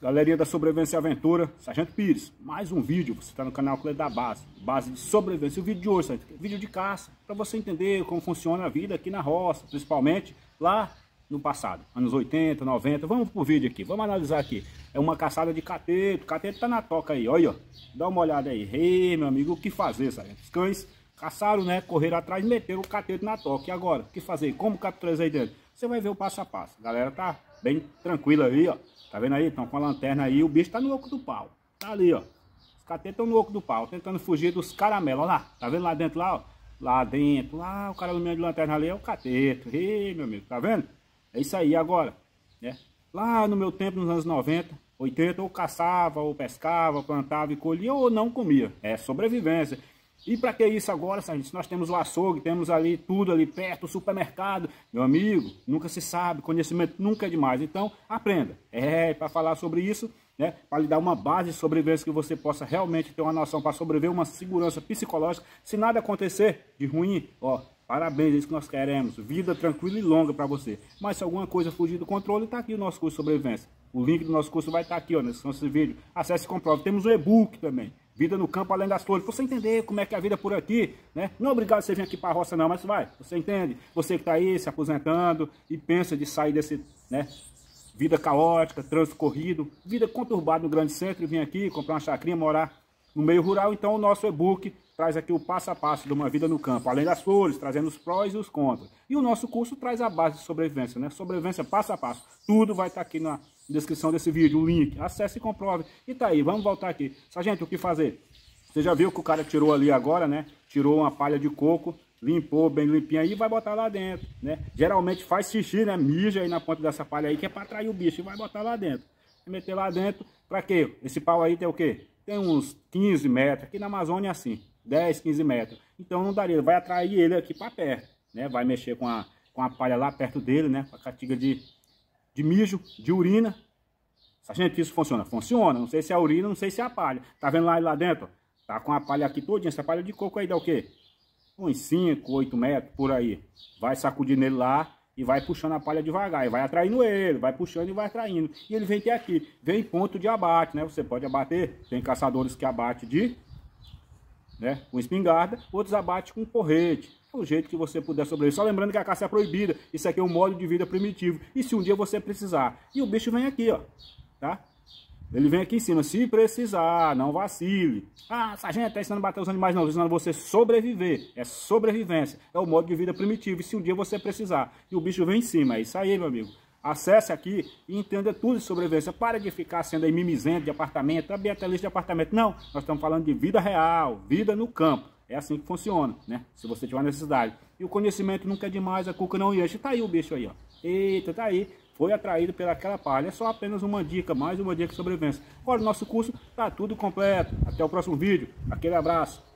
Galerinha da Sobrevivência e Aventura, Sargento Pires, mais um vídeo, você está no canal Clê da Base, base de sobrevivência, o vídeo de hoje, Sargento, vídeo de caça, para você entender como funciona a vida aqui na roça, principalmente lá no passado, anos 80, 90, vamos pro vídeo aqui, vamos analisar aqui, é uma caçada de cateto, cateto tá na toca aí, olha, dá uma olhada aí, ei meu amigo, o que fazer, Sargento, os cães Caçaram, né? Correram atrás, meteram o cateto na toca. E agora? O que fazer? Como capturar isso aí dentro? Você vai ver o passo a passo. A galera tá bem tranquila aí, ó. Tá vendo aí? Estão com a lanterna aí. O bicho tá no oco do pau. Tá ali, ó. Os catetos estão no oco do pau, tentando fugir dos caramelos. Olha lá. Tá vendo lá dentro lá, ó? Lá dentro, lá, o cara iluminando de lanterna ali é o cateto. Ih, meu amigo, tá vendo? É isso aí agora, né? Lá no meu tempo, nos anos 90, 80, ou caçava, ou pescava, plantava e colhia, ou não comia. É sobrevivência. E para que isso agora, Sargento? Nós temos o açougue, temos ali tudo ali perto, o supermercado. Meu amigo, nunca se sabe, conhecimento nunca é demais. Então, aprenda. É, para falar sobre isso, né, para lhe dar uma base de sobrevivência que você possa realmente ter uma noção para sobreviver, uma segurança psicológica. Se nada acontecer de ruim, ó, parabéns, é isso que nós queremos. Vida tranquila e longa para você. Mas se alguma coisa fugir do controle, está aqui o nosso curso de sobrevivência. O link do nosso curso vai estar tá aqui, ó, nesse nosso vídeo. Acesse e comprove. Temos o e-book também. Vida no campo além das flores. Você entender como é que é a vida por aqui, né? Não é obrigado você vir aqui para a roça não, mas vai. Você entende? Você que está aí se aposentando e pensa de sair desse, né? Vida caótica, transcorrido, vida conturbada no grande centro e vir aqui comprar uma chacrinha, morar no meio rural, então o nosso e-book traz aqui o passo a passo de uma vida no campo, além das flores, trazendo os prós e os contras. E o nosso curso traz a base de sobrevivência, né? Sobrevivência passo a passo. Tudo vai estar tá aqui na descrição desse vídeo, o link. Acesse e comprove. E tá aí, vamos voltar aqui. Sargento, o que fazer? Você já viu que o cara tirou ali agora, né? Tirou uma palha de coco, limpou bem limpinha aí e vai botar lá dentro, né? Geralmente faz xixi, né? Mija aí na ponta dessa palha aí, que é para atrair o bicho e vai botar lá dentro. meter lá dentro, para quê? Esse pau aí tem o quê? tem uns 15 metros, aqui na Amazônia é assim, 10, 15 metros. Então não daria, vai atrair ele aqui para perto, né? Vai mexer com a, com a palha lá perto dele, né? Com a catiga de, de mijo, de urina. gente isso funciona? Funciona, não sei se é a urina, não sei se é a palha. Tá vendo lá, lá dentro? Tá com a palha aqui todinha, essa palha de coco aí dá o quê? Uns 5, 8 metros, por aí. Vai sacudir nele lá, e vai puxando a palha devagar, e vai atraindo ele, vai puxando e vai atraindo. E ele vem até aqui, vem ponto de abate, né? Você pode abater, tem caçadores que abate de, né, com espingarda, outros abate com porrete. É o jeito que você puder sobreviver. Só lembrando que a caça é proibida, isso aqui é um modo de vida primitivo. E se um dia você precisar, e o bicho vem aqui, ó, tá? Ele vem aqui em cima, se precisar, não vacile. Ah, sargento, está ensinando a bater os animais, não. ensinando você sobreviver. É sobrevivência. É o modo de vida primitivo. E se um dia você precisar e o bicho vem em cima, é isso aí, meu amigo. Acesse aqui e entenda tudo de sobrevivência. Para de ficar sendo aí mimizento de apartamento, ambientalista de apartamento. Não, nós estamos falando de vida real, vida no campo. É assim que funciona, né? Se você tiver necessidade. E o conhecimento nunca é demais, a cuca não enche. Tá aí o bicho aí, ó. Eita, tá aí. Foi atraído pelaquela palha. É só apenas uma dica, mais uma dica de sobrevivência. Agora, o nosso curso tá tudo completo. Até o próximo vídeo. Aquele abraço.